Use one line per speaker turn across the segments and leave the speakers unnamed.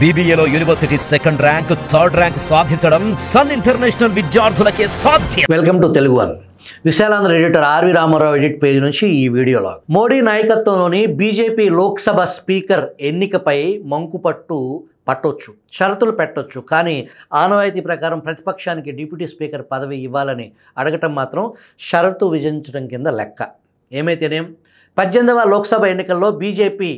బీబీఏలో university second rank third rank సాధించడం sun international విద్యార్థులకే సాధ్యం welcome to Telugu one Visalaandhra editor RV Ramarao edit page నుంచి ఈ వీడియోలో మోడీ నాయకత్వంలోని బీజేపీ లోక్సభ స్పీకర్ ఎన్నికపై మంకుపట్టు పట్టొచ్చు షరతులు పెట్టొచ్చు కానీ ఆనవాయితీ ప్రకారం ప్రతిపక్షానికి డిప్యూటీ స్పీకర్ పదవి ఇవ్వాలని అడగటం మాత్రం షరతు విజయించడం కింద లెక్క ఏమైతేనేం పద్దెనిమిదవ లోక్సభ ఎన్నికల్లో బీజేపీ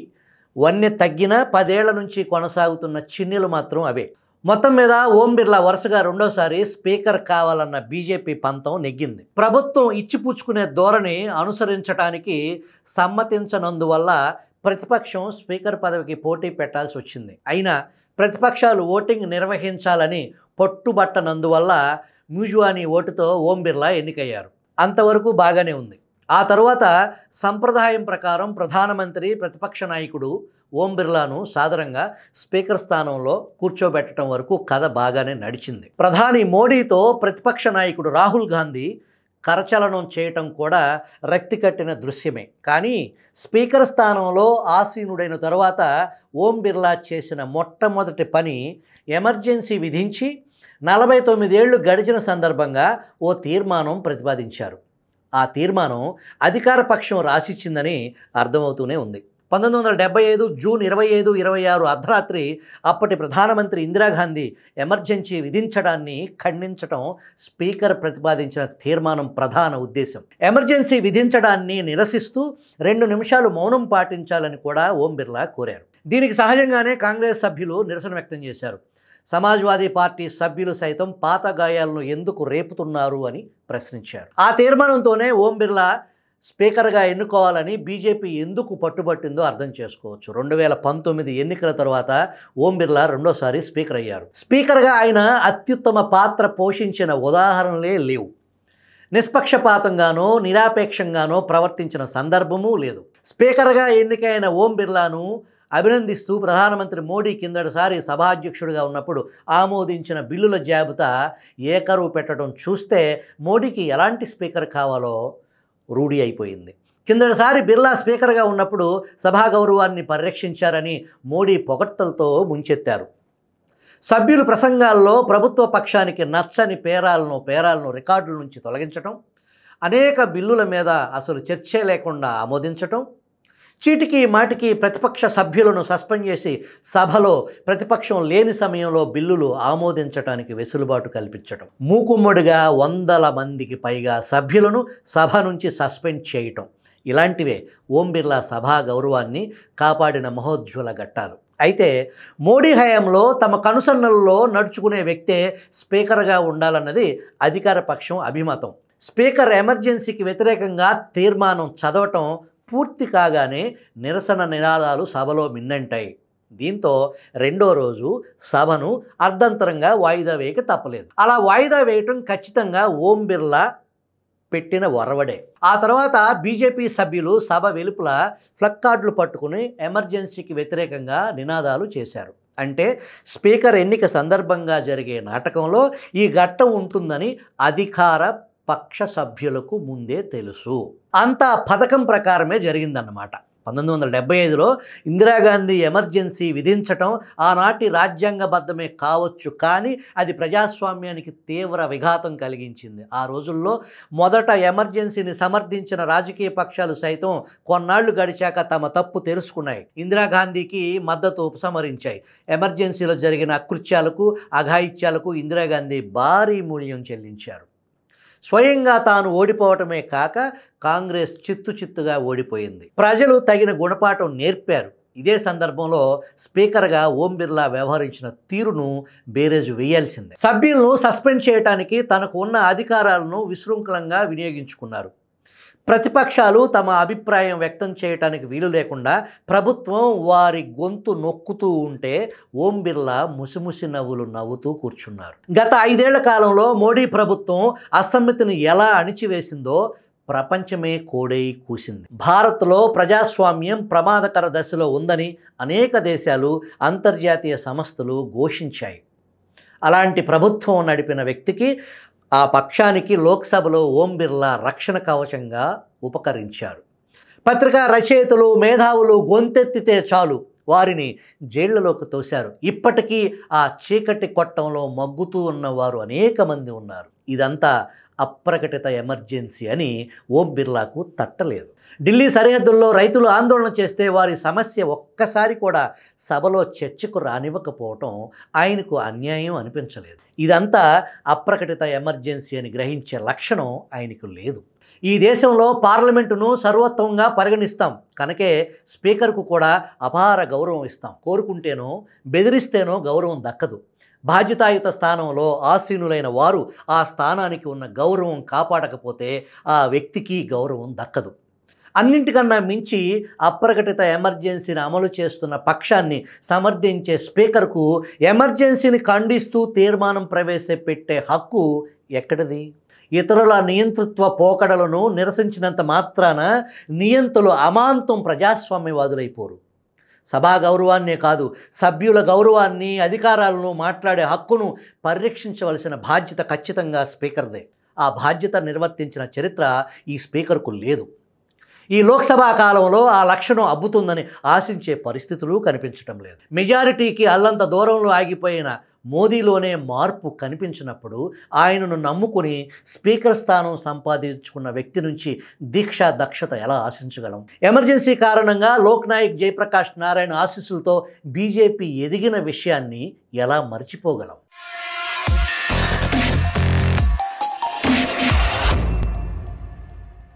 వన్నె తగ్గినా పదేళ్ల నుంచి కొనసాగుతున్న చిన్నెలు మాత్రం అవే మొత్తం మీద ఓం బిర్లా వరుసగా రెండోసారి స్పీకర్ కావాలన్న బీజేపీ పంతం నెగ్గింది ప్రభుత్వం ఇచ్చిపుచ్చుకునే ధోరణి అనుసరించడానికి సమ్మతించనందువల్ల ప్రతిపక్షం స్పీకర్ పదవికి పోటీ పెట్టాల్సి వచ్చింది అయినా ప్రతిపక్షాలు ఓటింగ్ నిర్వహించాలని పట్టుబట్టనందువల్ల మ్యూజువానీ ఓటుతో ఓం బిర్లా ఎన్నికయ్యారు అంతవరకు బాగానే ఉంది ఆ తర్వాత సంప్రదాయం ప్రకారం ప్రధానమంత్రి ప్రతిపక్ష నాయకుడు ఓం బిర్లాను సాధారణంగా స్పీకర్ స్థానంలో కూర్చోబెట్టడం వరకు కథ బాగానే నడిచింది ప్రధాని మోడీతో ప్రతిపక్ష నాయకుడు రాహుల్ గాంధీ కరచలనం చేయటం కూడా రక్తి కట్టిన దృశ్యమే కానీ స్పీకర్ స్థానంలో ఆసీనుడైన తర్వాత ఓం బిర్లా చేసిన మొట్టమొదటి పని ఎమర్జెన్సీ విధించి నలభై తొమ్మిదేళ్లు గడిచిన సందర్భంగా ఓ తీర్మానం ప్రతిపాదించారు ఆ తీర్మానం అధికార పక్షం రాసిచ్చిందని అర్థమవుతూనే ఉంది పంతొమ్మిది వందల డెబ్బై ఐదు జూన్ ఇరవై ఐదు ఇరవై ఆరు అర్ధరాత్రి అప్పటి ప్రధానమంత్రి ఇందిరాగాంధీ ఎమర్జెన్సీ విధించడాన్ని ఖండించడం స్పీకర్ ప్రతిపాదించిన తీర్మానం ప్రధాన ఉద్దేశం ఎమర్జెన్సీ విధించడాన్ని నిరసిస్తూ రెండు నిమిషాలు మౌనం పాటించాలని కూడా ఓం బిర్లా కోరారు దీనికి సహజంగానే కాంగ్రెస్ సభ్యులు నిరసన వ్యక్తం చేశారు సమాజ్వాదీ పార్టీ సభ్యులు సైతం పాత గాయాలను ఎందుకు రేపుతున్నారు అని ప్రశ్నించారు ఆ తీర్మానంతోనే ఓం బిర్లా స్పీకర్గా ఎన్నుకోవాలని బీజేపీ ఎందుకు పట్టుబట్టిందో అర్థం చేసుకోవచ్చు రెండు వేల పంతొమ్మిది ఎన్నికల తర్వాత ఓం బిర్లా రెండోసారి స్పీకర్ అయ్యారు స్పీకర్గా ఆయన అత్యుత్తమ పాత్ర పోషించిన ఉదాహరణలే లేవు నిష్పక్షపాతంగానో నిరాపేక్షంగానో ప్రవర్తించిన సందర్భమూ లేదు స్పీకర్గా ఎన్నికైన ఓం బిర్లాను అభినందిస్తూ ప్రధానమంత్రి మోడీ కిందటిసారి సభాధ్యక్షుడిగా ఉన్నప్పుడు ఆమోదించిన బిల్లుల జాబితా ఏకరువు పెట్టడం చూస్తే మోడీకి ఎలాంటి స్పీకర్ కావాలో రూఢి అయిపోయింది కిందటిసారి బిర్లా స్పీకర్గా ఉన్నప్పుడు సభా గౌరవాన్ని పరిరక్షించారని మోడీ పొగడ్తలతో ముంచెత్తారు సభ్యులు ప్రసంగాల్లో ప్రభుత్వ పక్షానికి నచ్చని పేరాలను పేరాలను రికార్డుల నుంచి తొలగించటం అనేక బిల్లుల మీద అసలు చర్చే లేకుండా ఆమోదించటం చీటికి మాటికి ప్రతిపక్ష సభ్యులను సస్పెండ్ చేసి సభలో ప్రతిపక్షం లేని సమయంలో బిల్లులు ఆమోదించడానికి వెసులుబాటు కల్పించటం మూకుమ్మడిగా వందల మందికి పైగా సభ్యులను సభ నుంచి సస్పెండ్ చేయటం ఇలాంటివే ఓం బిర్లా సభా గౌరవాన్ని కాపాడిన మహోజ్వల ఘట్టాలు అయితే మోడీ హయాంలో తమ కనుసన్నల్లో నడుచుకునే వ్యక్తే స్పీకర్గా ఉండాలన్నది అధికార పక్షం అభిమతం స్పీకర్ ఎమర్జెన్సీకి వ్యతిరేకంగా తీర్మానం చదవటం పూర్తి కాగానే నిరసన నినాదాలు సభలో మిన్నంటాయి దీంతో రెండో రోజు సభను అర్ధంతరంగా వాయిదా వేయక తప్పలేదు అలా వాయిదా వేయటం ఖచ్చితంగా ఓం బిర్లా పెట్టిన వరవడే ఆ తర్వాత బీజేపీ సభ్యులు సభ వెలుపల ఫ్లక్కార్డులు పట్టుకుని ఎమర్జెన్సీకి వ్యతిరేకంగా నినాదాలు చేశారు అంటే స్పీకర్ ఎన్నిక సందర్భంగా జరిగే నాటకంలో ఈ ఘట్టం ఉంటుందని అధికార పక్ష సభ్యులకు ముందే తెలుసు అంత పథకం ప్రకారమే జరిగిందన్నమాట పంతొమ్మిది వందల డెబ్బై ఐదులో ఇందిరాగాంధీ ఎమర్జెన్సీ విధించటం ఆనాటి రాజ్యాంగబద్ధమే కావచ్చు కానీ అది ప్రజాస్వామ్యానికి తీవ్ర విఘాతం కలిగించింది ఆ రోజుల్లో మొదట ఎమర్జెన్సీని సమర్థించిన రాజకీయ పక్షాలు సైతం కొన్నాళ్లు గడిచాక తమ తప్పు తెలుసుకున్నాయి ఇందిరాగాంధీకి మద్దతు ఉపసంహరించాయి ఎమర్జెన్సీలో జరిగిన అకృత్యాలకు అఘాయిత్యాలకు ఇందిరాగాంధీ భారీ మూల్యం చెల్లించారు స్వయంగా తాను ఓడిపోవటమే కాక కాంగ్రెస్ చిత్తు చిత్తుగా ఓడిపోయింది ప్రజలు తగిన గుణపాఠం నేర్పారు ఇదే సందర్భంలో స్పీకర్గా ఓం బిర్లా వ్యవహరించిన తీరును బేరేజు వేయాల్సిందే సభ్యులను సస్పెండ్ చేయడానికి తనకు ఉన్న అధికారాలను విశృంఖలంగా వినియోగించుకున్నారు ప్రతిపక్షాలు తమ అభిప్రాయం వ్యక్తం చేయటానికి వీలు లేకుండా ప్రభుత్వం వారి గొంతు నొక్కుతూ ఉంటే ఓం బిర్లా ముసిముసి నవ్వులు నవ్వుతూ కూర్చున్నారు గత ఐదేళ్ల కాలంలో మోడీ ప్రభుత్వం అసమ్మతిని ఎలా అణిచివేసిందో ప్రపంచమే కోడై కూసింది భారత్లో ప్రజాస్వామ్యం ప్రమాదకర దశలో ఉందని అనేక దేశాలు అంతర్జాతీయ సంస్థలు ఘోషించాయి అలాంటి ప్రభుత్వం నడిపిన వ్యక్తికి ఆ పక్షానికి లోక్సభలో ఓం బిర్లా రక్షణ కవచంగా ఉపకరించారు పత్రికా రచయితలు మేధావులు గొంతెత్తితే చాలు వారిని జైళ్లలోకి తోశారు ఇప్పటికీ ఆ చీకటి కొట్టంలో మగ్గుతూ ఉన్నవారు అనేక మంది ఉన్నారు ఇదంతా అప్రకటిత ఎమర్జెన్సీ అని ఓం బిర్లాకు తట్టలేదు ఢిల్లీ సరిహద్దుల్లో రైతులు ఆందోళన చేస్తే వారి సమస్య ఒక్కసారి కూడా సభలో చర్చకు రానివ్వకపోవటం ఆయనకు అన్యాయం అనిపించలేదు ఇదంతా అప్రకటిత ఎమర్జెన్సీ అని గ్రహించే లక్షణం ఆయనకు లేదు ఈ దేశంలో పార్లమెంటును సర్వోత్తమంగా పరిగణిస్తాం కనుకే స్పీకర్కు కూడా అపార గౌరవం ఇస్తాం కోరుకుంటేనో బెదిరిస్తేనో గౌరవం దక్కదు బాధ్యతాయుత స్థానంలో ఆసీనులైన వారు ఆ స్థానానికి ఉన్న గౌరవం కాపాడకపోతే ఆ వ్యక్తికి గౌరవం దక్కదు అన్నింటికన్నా మించి అప్రకటిత ఎమర్జెన్సీని అమలు చేస్తున్న పక్షాన్ని సమర్థించే స్పీకర్కు ఎమర్జెన్సీని ఖండిస్తూ తీర్మానం ప్రవేశపెట్టే హక్కు ఎక్కడిది ఇతరుల నియంతృత్వ పోకడలను నిరసించినంత మాత్రాన నియంతలు అమాంతం ప్రజాస్వామ్యవాదులైపోరు సభా గౌరవాన్నే కాదు సభ్యుల గౌరవాన్ని అధికారాలను మాట్లాడే హక్కును పరిరక్షించవలసిన బాధ్యత ఖచ్చితంగా స్పీకర్దే ఆ బాధ్యత నిర్వర్తించిన చరిత్ర ఈ స్పీకర్కు లేదు ఈ లోక్సభ కాలంలో ఆ లక్షణం అబ్బుతుందని ఆశించే పరిస్థితులు కనిపించటం లేదు మెజారిటీకి అల్లంత దూరంలో ఆగిపోయిన మోదీలోనే మార్పు కనిపించినప్పుడు ఆయనను నమ్ముకుని స్పీకర్ స్థానం సంపాదించుకున్న వ్యక్తి నుంచి దీక్ష దక్షత ఎలా ఆశించగలం ఎమర్జెన్సీ కారణంగా లోక్నాయక్ జయప్రకాష్ నారాయణ ఆశీస్సులతో బీజేపీ ఎదిగిన విషయాన్ని ఎలా మర్చిపోగలం